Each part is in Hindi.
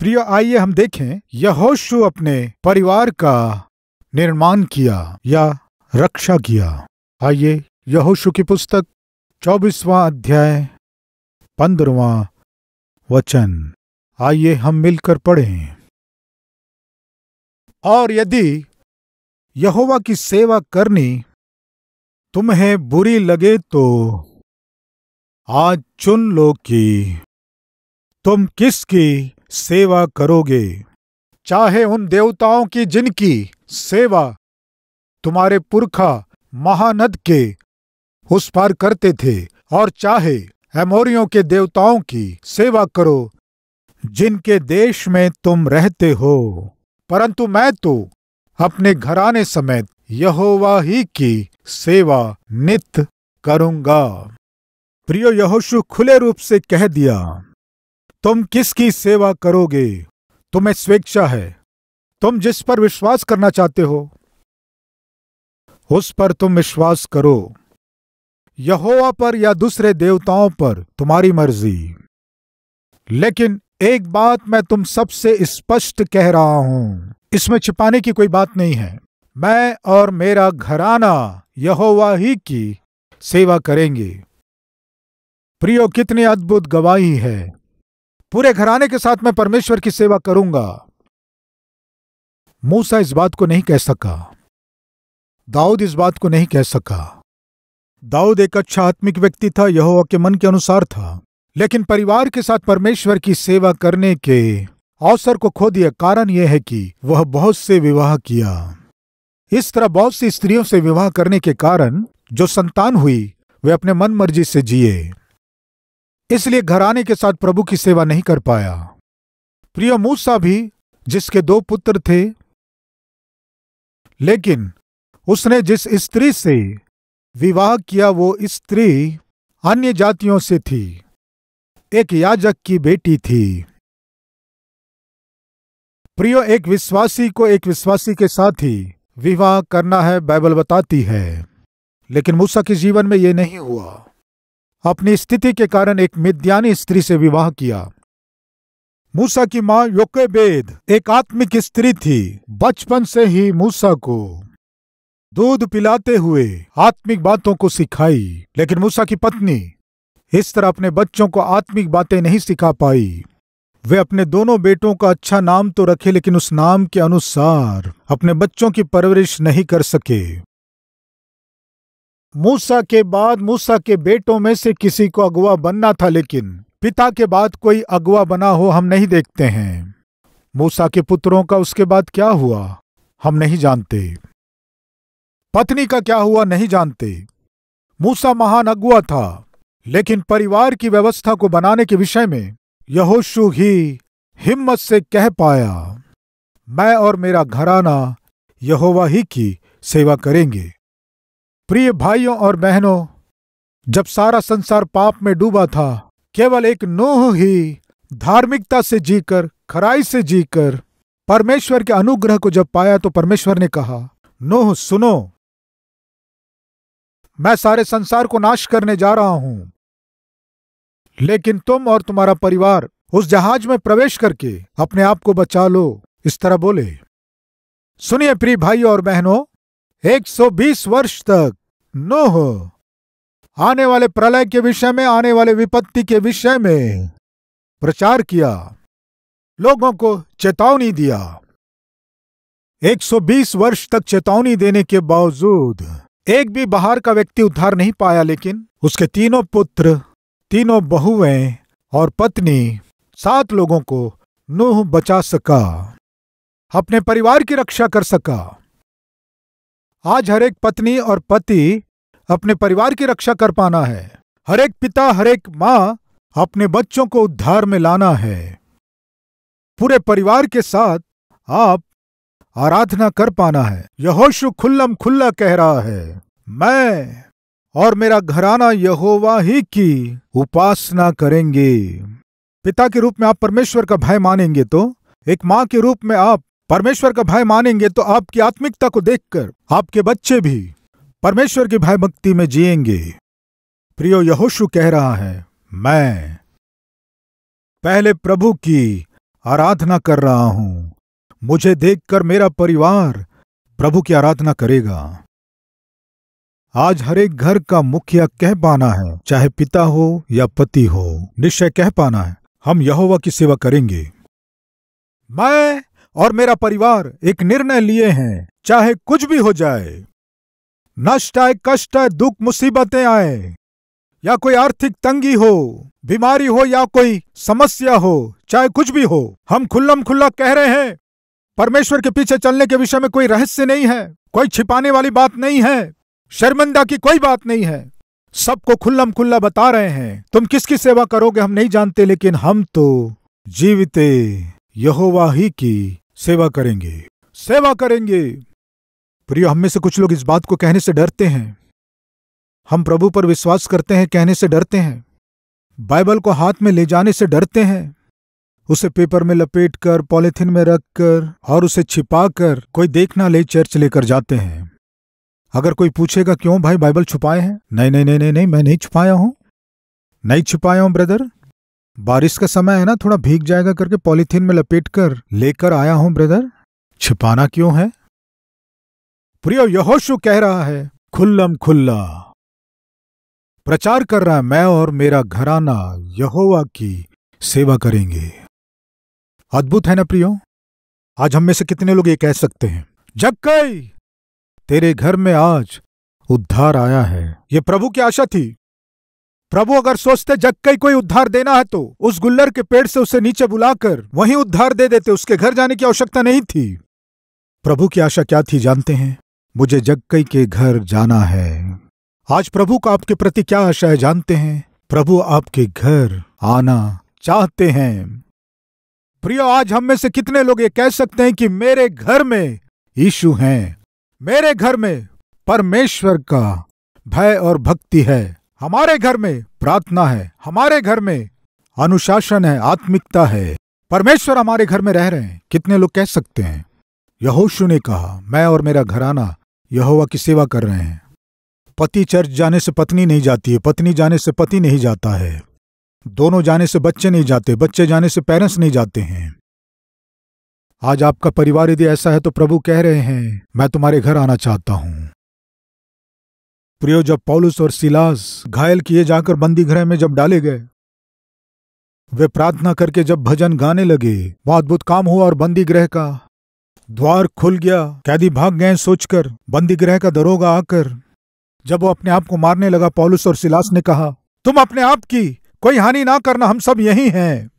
प्रिय आइए हम देखें यहोशु अपने परिवार का निर्माण किया या रक्षा किया आइए यहोशु की पुस्तक चौबीसवां अध्याय पंद्रवा वचन आइए हम मिलकर पढ़ें और यदि यहोवा की सेवा करनी तुम्हें बुरी लगे तो आज चुन लो कि तुम किसकी सेवा करोगे चाहे उन देवताओं की जिनकी सेवा तुम्हारे पुरखा महानद के उस पार करते थे और चाहे एमोरियों के देवताओं की सेवा करो जिनके देश में तुम रहते हो परंतु मैं तो अपने घराने समेत यहोवा ही की सेवा नित करूंगा प्रियो यहोशु खुले रूप से कह दिया तुम किसकी सेवा करोगे तुम्हें स्वेच्छा है तुम जिस पर विश्वास करना चाहते हो उस पर तुम विश्वास करो यहोवा पर या दूसरे देवताओं पर तुम्हारी मर्जी लेकिन एक बात मैं तुम सबसे स्पष्ट कह रहा हूं इसमें छिपाने की कोई बात नहीं है मैं और मेरा घराना यहोवा ही की सेवा करेंगे प्रियो कितनी अद्भुत गवाही है पूरे घराने के साथ मैं परमेश्वर की सेवा करूंगा मूसा इस बात को नहीं कह सका दाऊद इस बात को नहीं कह सका दाऊद एक अच्छा आत्मिक व्यक्ति था यह के मन के अनुसार था लेकिन परिवार के साथ परमेश्वर की सेवा करने के अवसर को खो दिया कारण यह है कि वह बहुत से विवाह किया इस तरह बहुत सी स्त्रियों से विवाह करने के कारण जो संतान हुई वे अपने मन मर्जी से जिए इसलिए घराने के साथ प्रभु की सेवा नहीं कर पाया प्रिय मूसा भी जिसके दो पुत्र थे लेकिन उसने जिस स्त्री से विवाह किया वो स्त्री अन्य जातियों से थी एक याजक की बेटी थी प्रियो एक विश्वासी को एक विश्वासी के साथ ही विवाह करना है बाइबल बताती है लेकिन मूसा के जीवन में यह नहीं हुआ अपनी स्थिति के कारण एक मिद्यानी स्त्री से विवाह किया मूसा की मां योकेबेद एक आत्मिक स्त्री थी बचपन से ही मूसा को दूध पिलाते हुए आत्मिक बातों को सिखाई लेकिन मूसा की पत्नी इस तरह अपने बच्चों को आत्मिक बातें नहीं सिखा पाई वे अपने दोनों बेटों का अच्छा नाम तो रखे लेकिन उस नाम के अनुसार अपने बच्चों की परवरिश नहीं कर सके मूसा के बाद मूसा के बेटों में से किसी को अगुआ बनना था लेकिन पिता के बाद कोई अगुआ बना हो हम नहीं देखते हैं मूसा के पुत्रों का उसके बाद क्या हुआ हम नहीं जानते पत्नी का क्या हुआ नहीं जानते मूसा महान अगुआ था लेकिन परिवार की व्यवस्था को बनाने के विषय में यहोशु ही हिम्मत से कह पाया मैं और मेरा घराना यहोवा ही की सेवा करेंगे प्रिय भाइयों और बहनों जब सारा संसार पाप में डूबा था केवल एक नोह ही धार्मिकता से जीकर खराई से जीकर परमेश्वर के अनुग्रह को जब पाया तो परमेश्वर ने कहा नोह सुनो मैं सारे संसार को नाश करने जा रहा हूं लेकिन तुम और तुम्हारा परिवार उस जहाज में प्रवेश करके अपने आप को बचा लो इस तरह बोले सुनिए प्रिय भाइयों और बहनों 120 वर्ष तक न हो आने वाले प्रलय के विषय में आने वाले विपत्ति के विषय में प्रचार किया लोगों को चेतावनी दिया 120 वर्ष तक चेतावनी देने के बावजूद एक भी बाहर का व्यक्ति उद्धार नहीं पाया लेकिन उसके तीनों पुत्र तीनों बहुएं और पत्नी सात लोगों को नूह बचा सका अपने परिवार की रक्षा कर सका आज हर एक पत्नी और पति अपने परिवार की रक्षा कर पाना है हर एक पिता हर एक माँ अपने बच्चों को उद्धार में लाना है पूरे परिवार के साथ आप आराधना कर पाना है यहोशु खुल्लम खुल्ला कह रहा है मैं और मेरा घराना यहोवा ही की उपासना करेंगे पिता के रूप में आप परमेश्वर का भय मानेंगे तो एक माँ के रूप में आप परमेश्वर का भय मानेंगे तो आपकी आत्मिकता को देखकर आपके बच्चे भी परमेश्वर की भयभक्ति में जिएंगे प्रियो यहोशु कह रहा है मैं पहले प्रभु की आराधना कर रहा हूं मुझे देखकर मेरा परिवार प्रभु की आराधना करेगा आज हर एक घर का मुखिया कह पाना है चाहे पिता हो या पति हो निश्चय कह पाना है हम यहोवा की सेवा करेंगे मैं और मेरा परिवार एक निर्णय लिए हैं चाहे कुछ भी हो जाए नष्ट आए कष्ट आए दुख मुसीबतें आए या कोई आर्थिक तंगी हो बीमारी हो या कोई समस्या हो चाहे कुछ भी हो हम खुल्लम खुल्ला कह रहे हैं परमेश्वर के पीछे चलने के विषय में कोई रहस्य नहीं है कोई छिपाने वाली बात नहीं है शर्मिंदा की कोई बात नहीं है सबको खुल्लम खुल्ला बता रहे हैं तुम किसकी सेवा करोगे हम नहीं जानते लेकिन हम तो जीवित यहोवा ही की सेवा करेंगे सेवा करेंगे प्रियो हम में से कुछ लोग इस बात को कहने से डरते हैं हम प्रभु पर विश्वास करते हैं कहने से डरते हैं बाइबल को हाथ में ले जाने से डरते हैं उसे पेपर में लपेट कर पॉलिथिन में रख कर और उसे छिपा कर कोई देखना ले चर्च लेकर जाते हैं अगर कोई पूछेगा क्यों भाई बाइबल छुपाए हैं नहीं नहीं नहीं नहीं नहीं मैं नहीं छुपाया हूं नहीं छिपाया हूं ब्रदर बारिश का समय है ना थोड़ा भीग जाएगा करके पॉलीथीन में लपेट कर लेकर आया हूं ब्रदर छिपाना क्यों है प्रियो यहोशु कह रहा है खुल्लम खुल्ला प्रचार कर रहा है मैं और मेरा घराना यहोवा की सेवा करेंगे अद्भुत है ना प्रियो आज हम में से कितने लोग ये कह सकते हैं कई तेरे घर में आज उद्धार आया है ये प्रभु की आशा थी प्रभु अगर सोचते जग का कोई उद्धार देना है तो उस गुल्लर के पेड़ से उसे नीचे बुलाकर वहीं उद्धार दे देते उसके घर जाने की आवश्यकता नहीं थी प्रभु की आशा क्या थी जानते हैं मुझे जगकई के घर जाना है आज प्रभु का आपके प्रति क्या आशा है जानते हैं प्रभु आपके घर आना चाहते हैं प्रियो आज हम में से कितने लोग ये कह सकते हैं कि मेरे घर में यीशु हैं मेरे घर में परमेश्वर का भय और भक्ति है हमारे घर में प्रार्थना है हमारे घर में अनुशासन है आत्मिकता है परमेश्वर हमारे घर में रह रहे हैं कितने लोग कह सकते हैं यहोशु ने कहा मैं और मेरा घराना यहोवा की सेवा कर रहे हैं पति चर्च जाने से पत्नी नहीं जाती है पत्नी जाने से पति नहीं जाता है दोनों जाने से बच्चे नहीं जाते बच्चे जाने से पेरेंट्स नहीं जाते हैं आज आपका परिवार यदि ऐसा है तो प्रभु कह रहे हैं मैं तुम्हारे घर आना चाहता हूं प्रियो जब पॉलुस और सिलास घायल किए जाकर बंदी गृह में जब डाले गए वे प्रार्थना करके जब भजन गाने लगे वह अद्भुत काम हुआ और बंदी गृह का द्वार खुल गया कैदी भाग गए सोचकर बंदी गृह का दरोगा आकर जब वो अपने आप को मारने लगा पॉलुस और सिलास ने कहा तुम अपने आप की कोई हानि ना करना हम सब यही हैं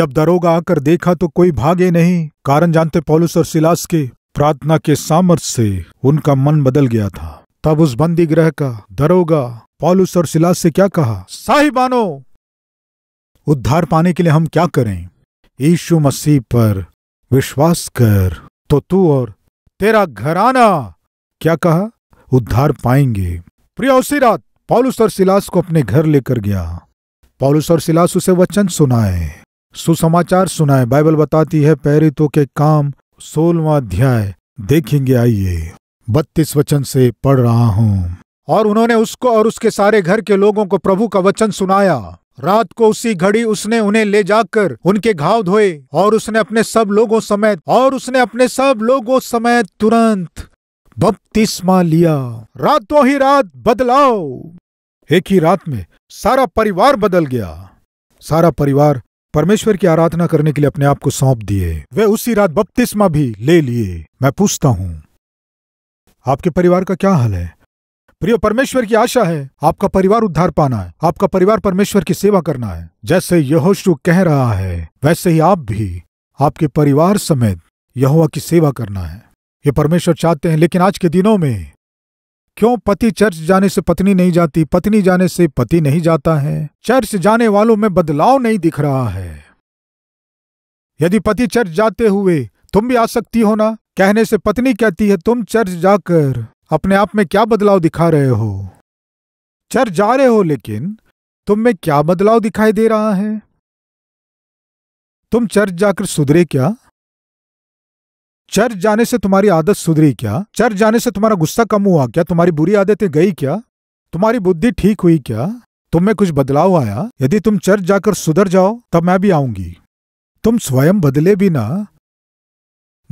जब दरोगा आकर देखा तो कोई भागे नहीं कारण जानते पौलुस और सिलास के प्रार्थना के सामर्थ्य से उनका मन बदल गया था तब उस बंदी ग्रह का दरोगा पॉलुस और सिलास से क्या कहा साहिबानो उद्धार पाने के लिए हम क्या करें यीशु मसीह पर विश्वास कर तो तू और तेरा घराना क्या कहा उद्धार पाएंगे प्रिय उसी रात पॉलुस और सिलास को अपने घर लेकर गया पॉलुस और सिलास उसे वचन सुनाए सुसमाचार सुनाए बाइबल बताती है पैरितों के काम सोलवा अध्याय देखेंगे आइए बत्तीस वचन से पढ़ रहा हूँ और उन्होंने उसको और उसके सारे घर के लोगों को प्रभु का वचन सुनाया रात को उसी घड़ी उसने उन्हें ले जाकर उनके घाव धोए और उसने अपने सब लोगों समेत और उसने अपने सब लोगों समेत तुरंत बपतिस्मा लिया रातों ही रात बदलाव एक ही रात में सारा परिवार बदल गया सारा परिवार परमेश्वर की आराधना करने के लिए अपने आप को सौंप दिए वे उसी रात बपतिस्मा भी ले लिए मैं पूछता हूँ आपके परिवार का क्या हाल है प्रिय परमेश्वर की आशा है आपका परिवार उद्धार पाना है आपका परिवार परमेश्वर की सेवा करना है जैसे यहोशु कह रहा है वैसे ही आप भी आपके परिवार समेत यहुआ की सेवा करना है ये परमेश्वर चाहते हैं लेकिन आज के दिनों में क्यों पति चर्च जाने से पत्नी नहीं जाती पत्नी जाने से पति नहीं जाता है चर्च जाने वालों में बदलाव नहीं दिख रहा है यदि पति चर्च जाते हुए तुम भी आ सकती हो ना कहने से पत्नी कहती है तुम चर्च जाकर अपने आप में क्या बदलाव दिखा रहे हो चर्च जा रहे हो लेकिन तुम में क्या बदलाव दिखाई दे रहा है तुम चर्च जाकर सुधरे क्या चर्च जाने से तुम्हारी आदत सुधरी क्या चर्च जाने से तुम्हारा गुस्सा कम हुआ क्या तुम्हारी बुरी आदतें गई क्या तुम्हारी बुद्धि ठीक हुई क्या तुम में कुछ बदलाव आया यदि तुम चर्च जाकर सुधर जाओ तब मैं भी आऊंगी तुम स्वयं बदले बिना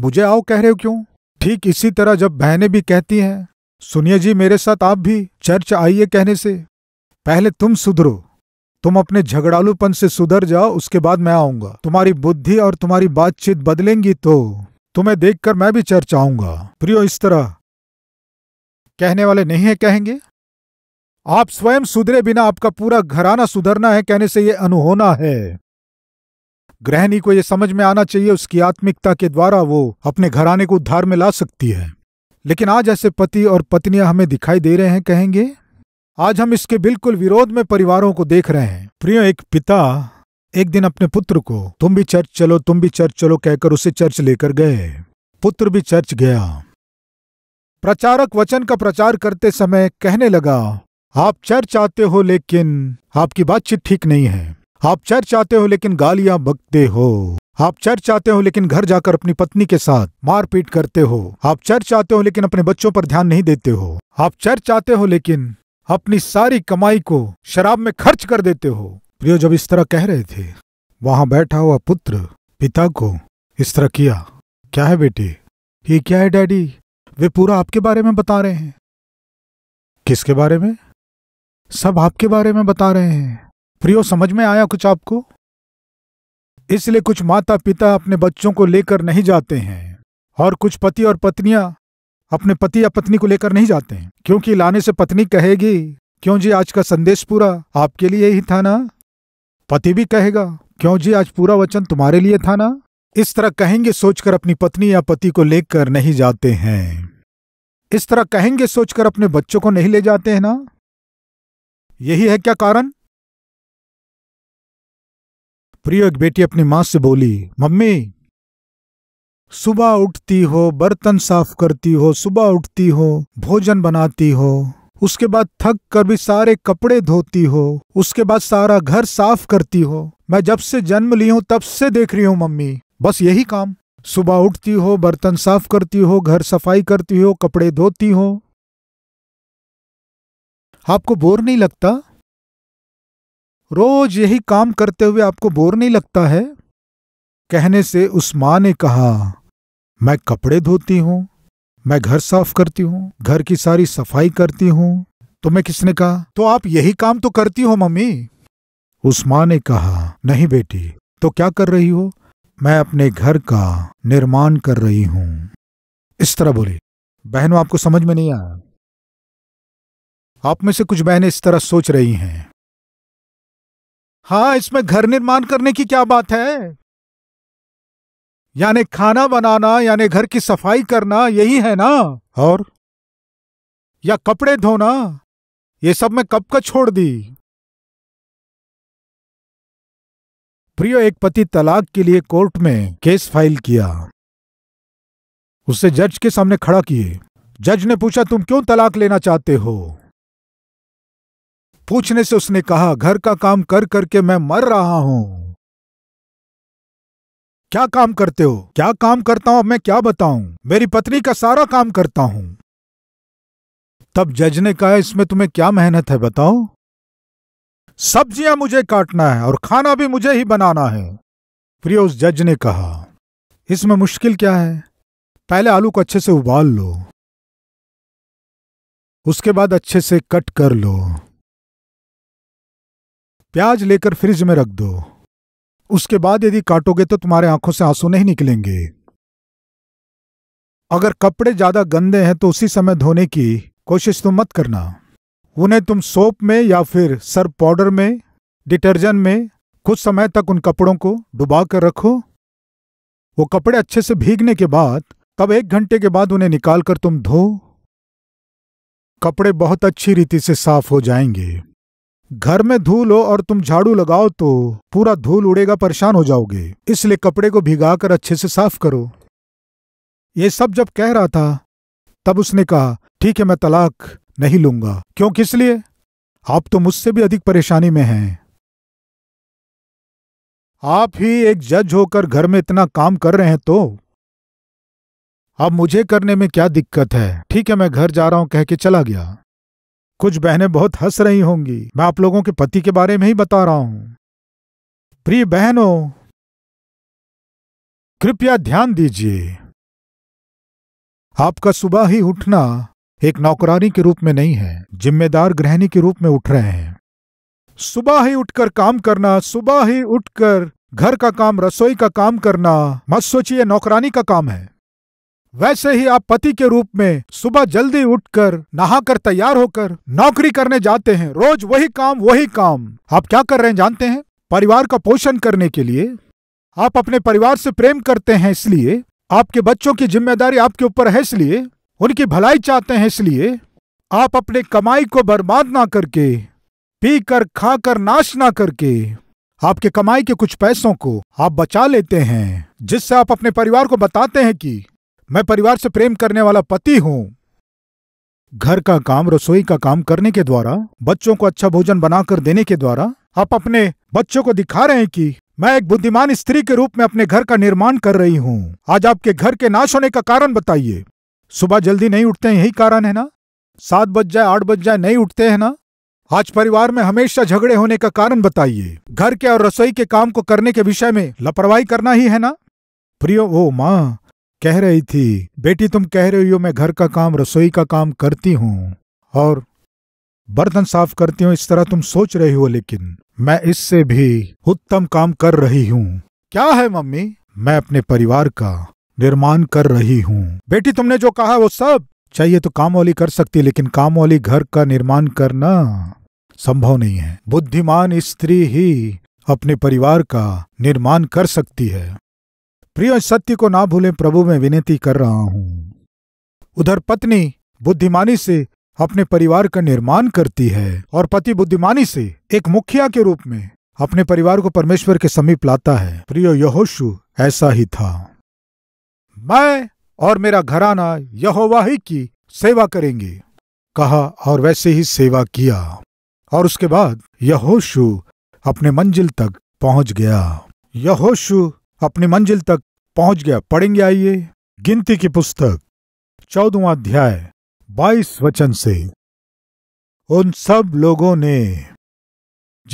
मुझे आओ कह रहे हो क्यों ठीक इसी तरह जब बहनें भी कहती हैं सुनिए जी मेरे साथ आप भी चर्च आइए कहने से पहले तुम सुधरो तुम अपने झगड़ालूपन से सुधर जाओ उसके बाद मैं आऊंगा तुम्हारी बुद्धि और तुम्हारी बातचीत बदलेंगी तो तुम्हें देखकर मैं भी चर्च आऊंगा प्रियो इस तरह कहने वाले नहीं है कहेंगे आप स्वयं सुधरे बिना आपका पूरा घराना सुधरना है कहने से यह अनुहोना है गृहिणी को यह समझ में आना चाहिए उसकी आत्मिकता के द्वारा वो अपने घराने को उद्धार में ला सकती है लेकिन आज ऐसे पति और पत्नियां हमें दिखाई दे रहे हैं कहेंगे आज हम इसके बिल्कुल विरोध में परिवारों को देख रहे हैं प्रियो एक पिता एक दिन अपने पुत्र को तुम भी चर्च चलो तुम भी चर्च चलो कहकर उसे चर्च लेकर गए पुत्र भी चर्च गया प्रचारक वचन का प्रचार करते समय कहने लगा आप चर्च आते हो लेकिन आपकी बातचीत ठीक नहीं है आप चर्च आते हो लेकिन गालियां बकते हो आप चर्च आते हो लेकिन घर जाकर अपनी पत्नी के साथ मारपीट करते हो आप चर्च आते हो लेकिन अपने बच्चों पर ध्यान नहीं देते हो आप चर्च आते हो लेकिन अपनी सारी कमाई को शराब में खर्च कर देते हो प्रियो जब इस तरह कह रहे थे वहां बैठा हुआ पुत्र पिता को इस तरह किया क्या है बेटे ये क्या है डैडी वे पूरा आपके बारे में बता रहे हैं किसके बारे में सब आपके बारे में बता रहे हैं प्रियो समझ में आया कुछ आपको इसलिए कुछ माता पिता अपने बच्चों को लेकर नहीं जाते हैं और कुछ पति और पत्नियां अपने पति या पत्नी को लेकर नहीं जाते हैं क्योंकि लाने से पत्नी कहेगी क्यों जी आज का संदेश पूरा आपके लिए ही था ना पति भी कहेगा क्यों जी आज पूरा वचन तुम्हारे लिए था ना इस तरह कहेंगे सोचकर अपनी पत्नी या पति को लेकर नहीं जाते हैं इस तरह कहेंगे सोचकर अपने बच्चों को नहीं ले जाते हैं ना यही है क्या कारण प्रियो एक बेटी अपनी माँ से बोली मम्मी सुबह उठती हो बर्तन साफ करती हो सुबह उठती हो भोजन बनाती हो उसके बाद थक कर भी सारे कपड़े धोती हो उसके बाद सारा घर साफ करती हो मैं जब से जन्म ली हूँ तब से देख रही हूँ मम्मी बस यही काम सुबह उठती हो बर्तन साफ करती हो घर सफाई करती हो कपड़े धोती हो आपको बोर नहीं लगता रोज यही काम करते हुए आपको बोर नहीं लगता है कहने से उस मां ने कहा मैं कपड़े धोती हूं मैं घर साफ करती हूं घर की सारी सफाई करती हूं तो मैं किसने कहा तो आप यही काम तो करती हो मम्मी उस मां ने कहा नहीं बेटी तो क्या कर रही हो मैं अपने घर का निर्माण कर रही हूं इस तरह बोली बहनों आपको समझ में नहीं आया आप में से कुछ बहनें इस तरह सोच रही हैं हाँ इसमें घर निर्माण करने की क्या बात है यानी खाना बनाना यानी घर की सफाई करना यही है ना और या कपड़े धोना ये सब मैं कब का छोड़ दी प्रियो एक पति तलाक के लिए कोर्ट में केस फाइल किया उसे जज के सामने खड़ा किए जज ने पूछा तुम क्यों तलाक लेना चाहते हो पूछने से उसने कहा घर का काम कर करके मैं मर रहा हूं क्या काम करते हो क्या काम करता हूं अब मैं क्या बताऊं मेरी पत्नी का सारा काम करता हूं तब जज ने कहा इसमें तुम्हें क्या मेहनत है बताओ सब्जियां मुझे काटना है और खाना भी मुझे ही बनाना है प्रिय उस जज ने कहा इसमें मुश्किल क्या है पहले आलू को अच्छे से उबाल लो उसके बाद अच्छे से कट कर लो प्याज लेकर फ्रिज में रख दो उसके बाद यदि काटोगे तो तुम्हारे आंखों से आंसू नहीं निकलेंगे अगर कपड़े ज्यादा गंदे हैं तो उसी समय धोने की कोशिश तुम मत करना उन्हें तुम सोप में या फिर सर्फ पाउडर में डिटर्जेंट में कुछ समय तक उन कपड़ों को डुबा कर रखो वो कपड़े अच्छे से भीगने के बाद तब एक घंटे के बाद उन्हें निकालकर तुम धो कपड़े बहुत अच्छी रीति से साफ हो जाएंगे घर में धूल हो और तुम झाड़ू लगाओ तो पूरा धूल उड़ेगा परेशान हो जाओगे इसलिए कपड़े को भिगा कर अच्छे से साफ करो ये सब जब कह रहा था तब उसने कहा ठीक है मैं तलाक नहीं लूंगा क्यों किस लिए आप तो मुझसे भी अधिक परेशानी में हैं आप ही एक जज होकर घर में इतना काम कर रहे हैं तो अब मुझे करने में क्या दिक्कत है ठीक है मैं घर जा रहा हूं कह के चला गया कुछ बहनें बहुत हंस रही होंगी मैं आप लोगों के पति के बारे में ही बता रहा हूं प्रिय बहनों कृपया ध्यान दीजिए आपका सुबह ही उठना एक नौकरानी के रूप में नहीं है जिम्मेदार गृहिणी के रूप में उठ रहे हैं सुबह ही उठकर काम करना सुबह ही उठकर घर का काम रसोई का काम करना मत सोचिए नौकरानी का काम है वैसे ही आप पति के रूप में सुबह जल्दी उठकर नहाकर तैयार होकर नौकरी करने जाते हैं रोज वही काम वही काम आप क्या कर रहे हैं जानते हैं परिवार का पोषण करने के लिए आप अपने परिवार से प्रेम करते हैं इसलिए आपके बच्चों की जिम्मेदारी आपके ऊपर है इसलिए उनकी भलाई चाहते हैं इसलिए आप अपने कमाई को बर्बाद ना करके पी कर खा कर नाश ना करके आपके कमाई के कुछ पैसों को आप बचा लेते हैं जिससे आप अपने परिवार को बताते हैं कि मैं परिवार से प्रेम करने वाला पति हूं घर का काम रसोई का काम करने के द्वारा बच्चों को अच्छा भोजन बनाकर देने के द्वारा आप अपने बच्चों को दिखा रहे हैं कि मैं एक बुद्धिमान स्त्री के रूप में अपने घर का निर्माण कर रही हूँ आज आपके घर के नाश होने का कारण बताइए सुबह जल्दी नहीं उठते यही कारण है ना सात बज जाए आठ बज जाए नहीं उठते हैं ना आज परिवार में हमेशा झगड़े होने का कारण बताइए घर के और रसोई के काम को करने के विषय में लापरवाही करना ही है ना प्रियो ओ माँ कह रही थी बेटी तुम कह रही हो मैं घर का काम रसोई का काम करती हूँ और बर्तन साफ करती हूँ इस तरह तुम सोच रही हो लेकिन मैं इससे भी उत्तम काम कर रही हूँ क्या है मम्मी मैं अपने परिवार का निर्माण कर रही हूँ बेटी तुमने जो कहा वो सब चाहिए तो काम वाली कर सकती लेकिन काम वाली घर का निर्माण करना संभव नहीं है बुद्धिमान स्त्री ही अपने परिवार का निर्माण कर सकती है प्रिय सत्य को ना भूलें प्रभु में विनती कर रहा हूं उधर पत्नी बुद्धिमानी से अपने परिवार का निर्माण करती है और पति बुद्धिमानी से एक मुखिया के रूप में अपने परिवार को परमेश्वर के समीप लाता है प्रियो यहोशु ऐसा ही था मैं और मेरा घराना यहोवा ही की सेवा करेंगे कहा और वैसे ही सेवा किया और उसके बाद यहोशु अपने मंजिल तक पहुंच गया यहोशु अपनी मंजिल तक पहुंच गया पढ़ेंगे आइए गिनती की पुस्तक चौदवा अध्याय बाईस वचन से उन सब लोगों ने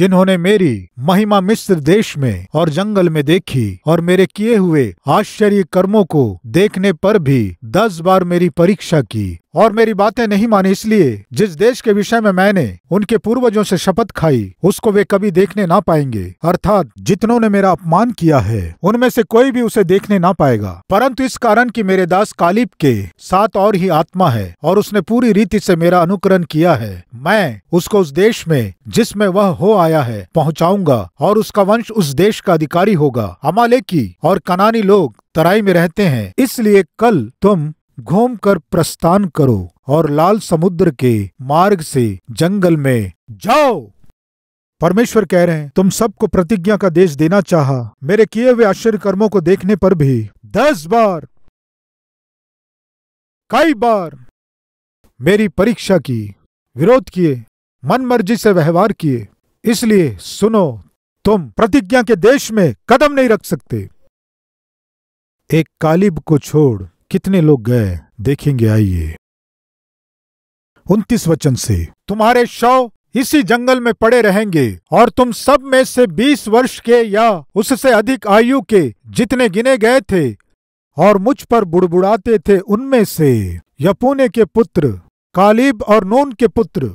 जिन्होंने मेरी महिमा मिस्र देश में और जंगल में देखी और मेरे किए हुए आश्चर्य कर्मों को देखने पर भी दस बार मेरी परीक्षा की और मेरी बातें नहीं मानी इसलिए जिस देश के विषय में मैंने उनके पूर्वजों से शपथ खाई उसको वे कभी देखने ना पाएंगे अर्थात जितनों ने मेरा अपमान किया है उनमें से कोई भी उसे देखने ना पाएगा परंतु इस कारण कि मेरे दास कालिब के साथ और ही आत्मा है और उसने पूरी रीति से मेरा अनुकरण किया है मैं उसको उस देश में जिसमे वह हो आया है पहुँचाऊंगा और उसका वंश उस देश का अधिकारी होगा अमालेकी और कनानी लोग तराई में रहते हैं इसलिए कल तुम घूमकर प्रस्थान करो और लाल समुद्र के मार्ग से जंगल में जाओ परमेश्वर कह रहे हैं तुम सबको प्रतिज्ञा का देश देना चाहा मेरे किए हुए आश्चर्य कर्मों को देखने पर भी दस बार कई बार मेरी परीक्षा की विरोध किए मन मर्जी से व्यवहार किए इसलिए सुनो तुम प्रतिज्ञा के देश में कदम नहीं रख सकते एक कालिब को छोड़ कितने लोग गए देखेंगे आइए उनतीस वचन से तुम्हारे शव इसी जंगल में पड़े रहेंगे और तुम सब में से बीस वर्ष के या उससे अधिक आयु के जितने गिने गए थे और मुझ पर बुड़बुड़ाते थे उनमें से यपूने के पुत्र कालीब और नून के पुत्र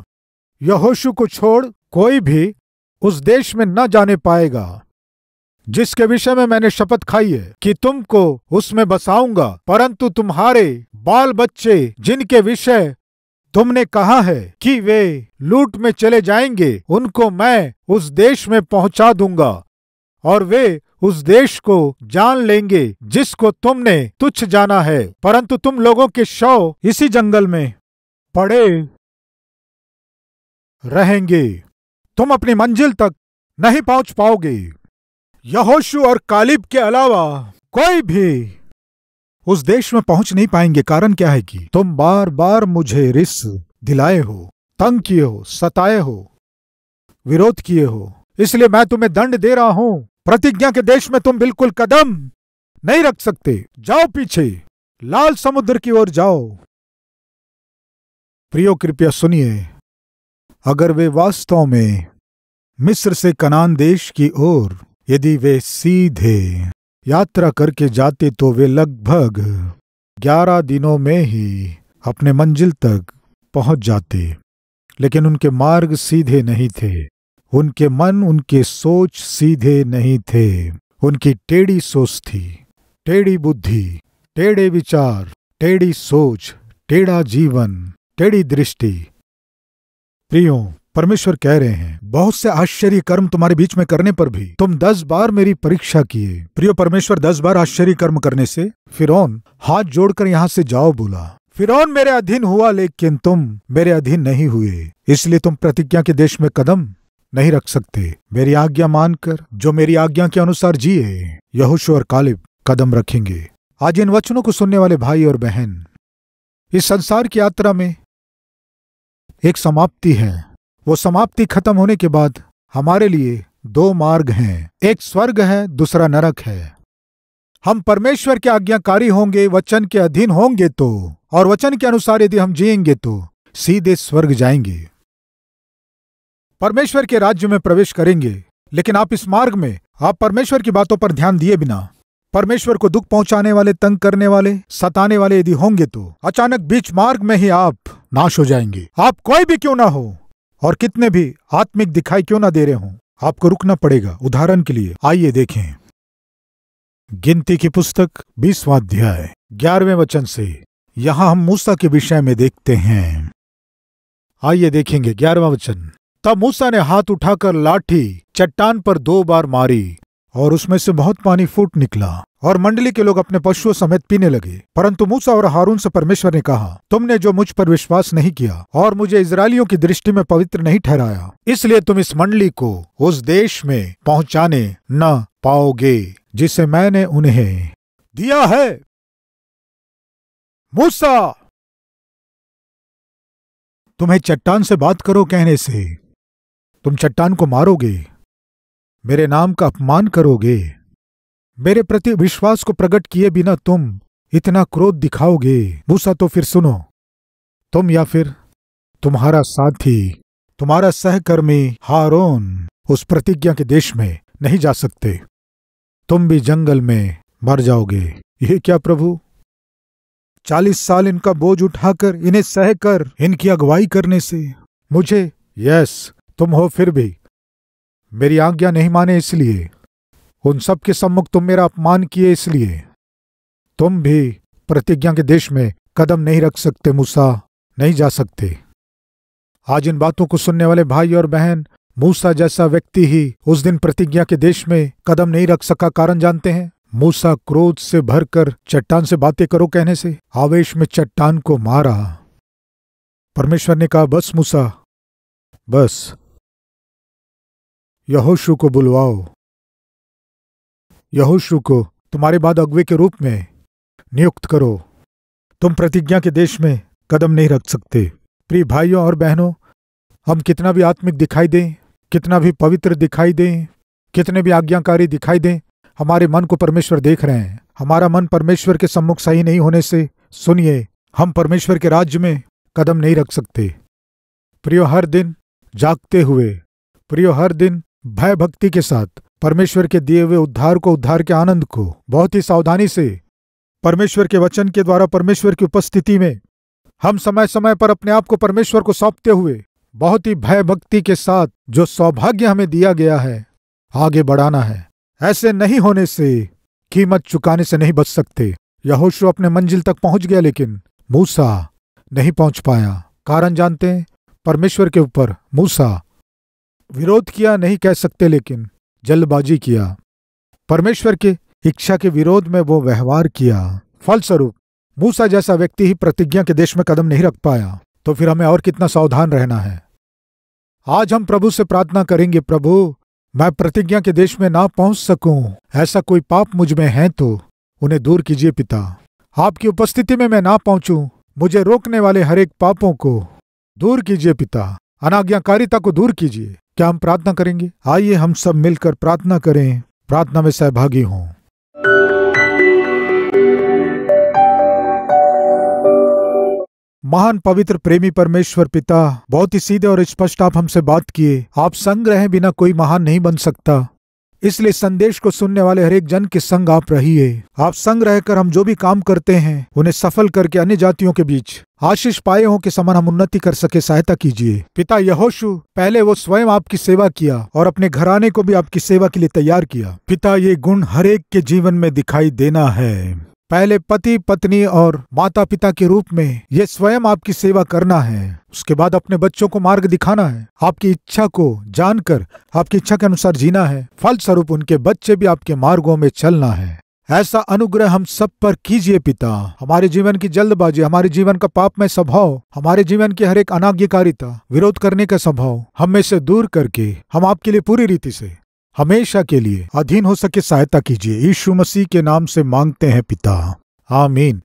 यहोशु को छोड़ कोई भी उस देश में न जाने पाएगा जिसके विषय में मैंने शपथ खाई है कि तुमको उसमें बसाऊंगा परंतु तुम्हारे बाल बच्चे जिनके विषय तुमने कहा है कि वे लूट में चले जाएंगे उनको मैं उस देश में पहुंचा दूंगा और वे उस देश को जान लेंगे जिसको तुमने तुच्छ जाना है परंतु तुम लोगों के शव इसी जंगल में पड़े रहेंगे तुम अपनी मंजिल तक नहीं पहुंच पाओगे यहोशु और कालिब के अलावा कोई भी उस देश में पहुंच नहीं पाएंगे कारण क्या है कि तुम बार बार मुझे रिस दिलाए हो तंग किए हो सताए हो विरोध किए हो इसलिए मैं तुम्हें दंड दे रहा हूं प्रतिज्ञा के देश में तुम बिल्कुल कदम नहीं रख सकते जाओ पीछे लाल समुद्र की ओर जाओ प्रियो कृपया सुनिए अगर वे वास्तव में मिस्र से कनान देश की ओर यदि वे सीधे यात्रा करके जाते तो वे लगभग ग्यारह दिनों में ही अपने मंजिल तक पहुंच जाते लेकिन उनके मार्ग सीधे नहीं थे उनके मन उनके सोच सीधे नहीं थे उनकी टेढ़ी सोच थी टेढ़ी बुद्धि टेढ़े विचार टेढ़ी सोच टेढ़ा जीवन टेढ़ी दृष्टि प्रियो परमेश्वर कह रहे हैं बहुत से आश्चर्य कर्म तुम्हारे बीच में करने पर भी तुम दस बार मेरी परीक्षा किए प्रियो परमेश्वर दस बार आश्चर्य कर्म करने से फिर हाथ जोड़कर यहाँ से जाओ बोला फिर मेरे अधीन हुआ लेकिन तुम मेरे अधीन नहीं हुए इसलिए तुम प्रतिज्ञा के देश में कदम नहीं रख सकते मेरी आज्ञा मानकर जो मेरी आज्ञा के अनुसार जिए यहोशु और कालिब कदम रखेंगे आज इन वचनों को सुनने वाले भाई और बहन इस संसार की यात्रा में एक समाप्ति है वो समाप्ति खत्म होने के बाद हमारे लिए दो मार्ग हैं एक स्वर्ग है दूसरा नरक है हम परमेश्वर के आज्ञाकारी होंगे वचन के अधीन होंगे तो और वचन के अनुसार यदि हम जिएंगे तो सीधे स्वर्ग जाएंगे परमेश्वर के राज्य में प्रवेश करेंगे लेकिन आप इस मार्ग में आप परमेश्वर की बातों पर ध्यान दिए बिना परमेश्वर को दुख पहुंचाने वाले तंग करने वाले सताने वाले यदि होंगे तो अचानक बीच मार्ग में ही आप नाश हो जाएंगे आप कोई भी क्यों ना हो और कितने भी आत्मिक दिखाई क्यों ना दे रहे हों आपको रुकना पड़ेगा उदाहरण के लिए आइए देखें गिनती की पुस्तक बीसवा अध्याय ग्यारहवें वचन से यहां हम मूसा के विषय में देखते हैं आइए देखेंगे ग्यारहवा वचन तब मूसा ने हाथ उठाकर लाठी चट्टान पर दो बार मारी और उसमें से बहुत पानी फूट निकला और मंडली के लोग अपने पशुओं समेत पीने लगे परंतु मूसा और हारून से परमेश्वर ने कहा तुमने जो मुझ पर विश्वास नहीं किया और मुझे इसराइलियों की दृष्टि में पवित्र नहीं ठहराया इसलिए तुम इस मंडली को उस देश में पहुंचाने न पाओगे जिसे मैंने उन्हें दिया है मूसा तुम्हें चट्टान से बात करो कहने से तुम चट्टान को मारोगे मेरे नाम का अपमान करोगे मेरे प्रति विश्वास को प्रकट किए बिना तुम इतना क्रोध दिखाओगे भूसा तो फिर सुनो तुम या फिर तुम्हारा साथी तुम्हारा सहकर्मी हारोन उस प्रतिज्ञा के देश में नहीं जा सकते तुम भी जंगल में मर जाओगे ये क्या प्रभु चालीस साल इनका बोझ उठाकर इन्हें सहकर इनकी अगुवाई करने से मुझे यस तुम हो फिर भी मेरी आज्ञा नहीं माने इसलिए उन सब के सम्मुख तुम मेरा अपमान किए इसलिए तुम भी प्रतिज्ञा के देश में कदम नहीं रख सकते मूसा नहीं जा सकते आज इन बातों को सुनने वाले भाई और बहन मूसा जैसा व्यक्ति ही उस दिन प्रतिज्ञा के देश में कदम नहीं रख सका कारण जानते हैं मूसा क्रोध से भरकर चट्टान से बातें करो कहने से आवेश में चट्टान को मारा परमेश्वर ने कहा बस मूसा बस यहोशु को बुलवाओ यहोशु को तुम्हारे बाद अगवे के रूप में नियुक्त करो तुम प्रतिज्ञा के देश में कदम नहीं रख सकते प्रिय भाइयों और बहनों हम कितना भी आत्मिक दिखाई दें कितना भी पवित्र दिखाई दें कितने भी आज्ञाकारी दिखाई दें हमारे मन को परमेश्वर देख रहे हैं हमारा मन परमेश्वर के सम्मुख सही नहीं होने से सुनिए हम परमेश्वर के राज्य में कदम नहीं रख सकते प्रियो हर दिन जागते हुए प्रियो हर दिन भय भक्ति के साथ परमेश्वर के दिए हुए उद्धार को उद्धार के आनंद को बहुत ही सावधानी से परमेश्वर के वचन के द्वारा परमेश्वर की उपस्थिति में हम समय समय पर अपने आप को परमेश्वर को सौंपते हुए बहुत ही भय भक्ति के साथ जो सौभाग्य हमें दिया गया है आगे बढ़ाना है ऐसे नहीं होने से कीमत चुकाने से नहीं बच सकते यहोशु अपने मंजिल तक पहुंच गया लेकिन मूसा नहीं पहुंच पाया कारण जानते हैं परमेश्वर के ऊपर मूसा विरोध किया नहीं कह सकते लेकिन जल्दबाजी किया परमेश्वर के इच्छा के विरोध में वो व्यवहार किया फलस्वरूप मूसा जैसा व्यक्ति ही प्रतिज्ञा के देश में कदम नहीं रख पाया तो फिर हमें और कितना सावधान रहना है आज हम प्रभु से प्रार्थना करेंगे प्रभु मैं प्रतिज्ञा के देश में ना पहुंच सकूं ऐसा कोई पाप मुझ में है तो उन्हें दूर कीजिए पिता आपकी उपस्थिति में मैं ना पहुंचूं मुझे रोकने वाले हरेक पापों को दूर कीजिए पिता अनाज्ञाकारिता को दूर कीजिए क्या हम प्रार्थना करेंगे आइए हम सब मिलकर प्रार्थना करें प्रार्थना में सहभागी हों महान पवित्र प्रेमी परमेश्वर पिता बहुत ही सीधे और स्पष्ट आप हमसे बात किए आप संग रहे बिना कोई महान नहीं बन सकता इसलिए संदेश को सुनने वाले हरेक जन के संग आप रहिए आप संग रहकर हम जो भी काम करते हैं उन्हें सफल करके अन्य जातियों के बीच आशीष पाए हो के समान हम उन्नति कर सके सहायता कीजिए पिता यहोशु पहले वो स्वयं आपकी सेवा किया और अपने घराने को भी आपकी सेवा के लिए तैयार किया पिता ये गुण हरेक के जीवन में दिखाई देना है पहले पति पत्नी और माता पिता के रूप में ये स्वयं आपकी सेवा करना है उसके बाद अपने बच्चों को मार्ग दिखाना है आपकी इच्छा को जानकर आपकी इच्छा के अनुसार जीना है फलस्वरूप उनके बच्चे भी आपके मार्गों में चलना है ऐसा अनुग्रह हम सब पर कीजिए पिता हमारे जीवन की जल्दबाजी हमारे जीवन का पाप में स्वभाव हमारे जीवन की हर एक अनाज्ञकारिता विरोध करने का स्वभाव हमें से दूर करके हम आपके लिए पूरी रीति से हमेशा के लिए अधीन हो सके सहायता कीजिए यीशु मसीह के नाम से मांगते हैं पिता आमीन